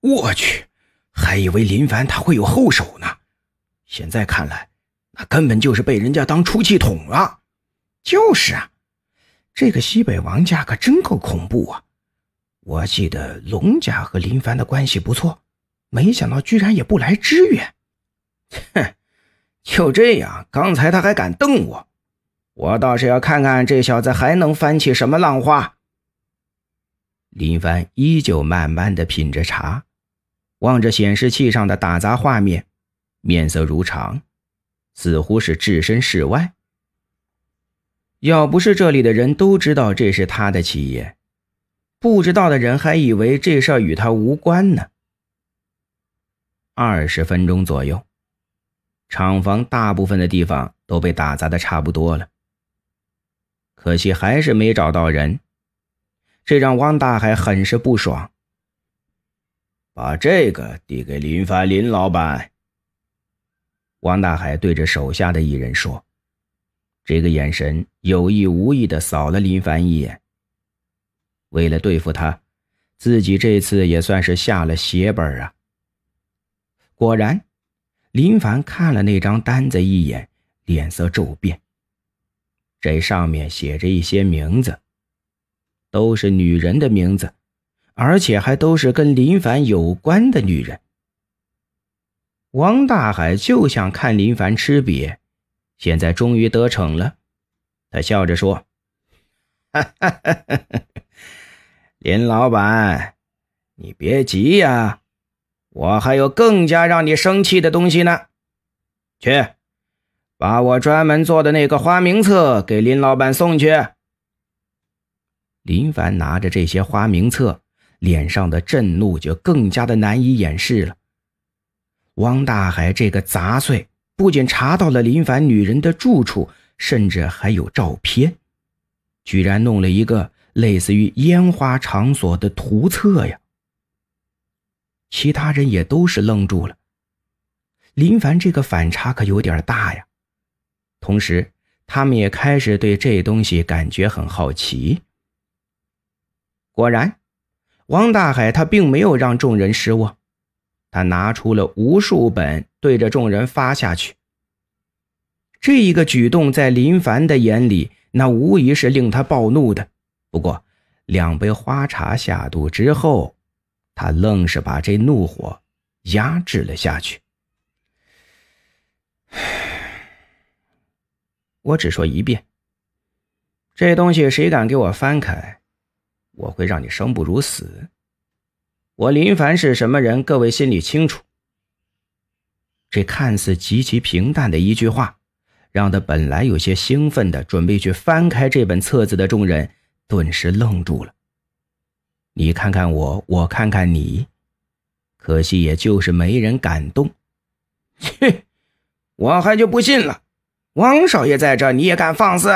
我去，还以为林凡他会有后手呢，现在看来那根本就是被人家当出气筒了。就是啊，这个西北王家可真够恐怖啊！我记得龙家和林凡的关系不错，没想到居然也不来支援。哼，就这样，刚才他还敢瞪我，我倒是要看看这小子还能翻起什么浪花。林凡依旧慢慢的品着茶。望着显示器上的打砸画面，面色如常，似乎是置身事外。要不是这里的人都知道这是他的企业，不知道的人还以为这事儿与他无关呢。二十分钟左右，厂房大部分的地方都被打砸的差不多了，可惜还是没找到人，这让汪大海很是不爽。把这个递给林凡，林老板。王大海对着手下的一人说：“这个眼神有意无意的扫了林凡一眼。为了对付他，自己这次也算是下了血本啊。”果然，林凡看了那张单子一眼，脸色骤变。这上面写着一些名字，都是女人的名字。而且还都是跟林凡有关的女人，王大海就想看林凡吃瘪，现在终于得逞了。他笑着说：“林老板，你别急呀，我还有更加让你生气的东西呢。去，把我专门做的那个花名册给林老板送去。”林凡拿着这些花名册。脸上的震怒就更加的难以掩饰了。汪大海这个杂碎不仅查到了林凡女人的住处，甚至还有照片，居然弄了一个类似于烟花场所的图册呀！其他人也都是愣住了。林凡这个反差可有点大呀，同时他们也开始对这东西感觉很好奇。果然。王大海他并没有让众人失望，他拿出了无数本，对着众人发下去。这一个举动在林凡的眼里，那无疑是令他暴怒的。不过，两杯花茶下肚之后，他愣是把这怒火压制了下去。我只说一遍，这东西谁敢给我翻开？我会让你生不如死！我林凡是什么人，各位心里清楚。这看似极其平淡的一句话，让得本来有些兴奋的准备去翻开这本册子的众人顿时愣住了。你看看我，我看看你，可惜也就是没人敢动。切，我还就不信了，王少爷在这你也敢放肆？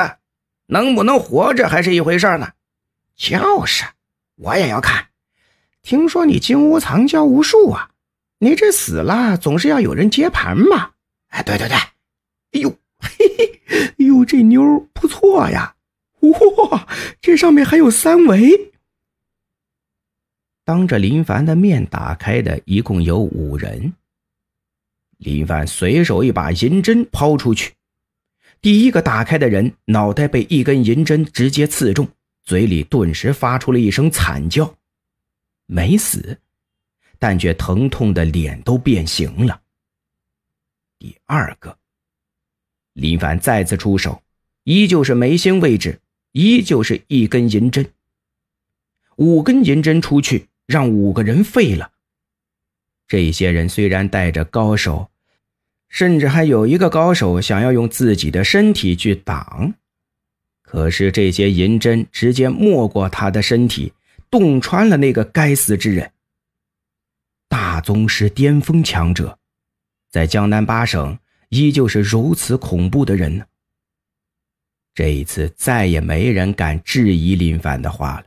能不能活着还是一回事呢？就是，我也要看。听说你金屋藏娇无数啊，你这死了总是要有人接盘嘛。哎，对对对。哎呦，嘿嘿，哎呦，这妞不错呀。哇，这上面还有三围。当着林凡的面打开的，一共有五人。林凡随手一把银针抛出去，第一个打开的人脑袋被一根银针直接刺中。嘴里顿时发出了一声惨叫，没死，但却疼痛的脸都变形了。第二个，林凡再次出手，依旧是眉心位置，依旧是一根银针。五根银针出去，让五个人废了。这些人虽然带着高手，甚至还有一个高手想要用自己的身体去挡。可是这些银针直接没过他的身体，洞穿了那个该死之人。大宗师巅峰强者，在江南八省依旧是如此恐怖的人呢。这一次再也没人敢质疑林凡的话了。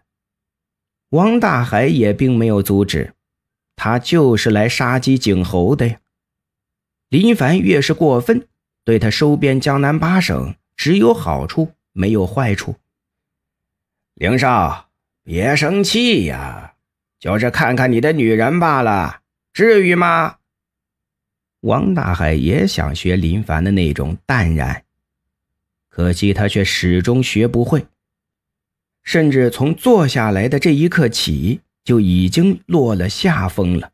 王大海也并没有阻止，他就是来杀鸡儆猴的呀。林凡越是过分，对他收编江南八省只有好处。没有坏处，凌少，别生气呀，就是看看你的女人罢了，至于吗？王大海也想学林凡的那种淡然，可惜他却始终学不会，甚至从坐下来的这一刻起，就已经落了下风了。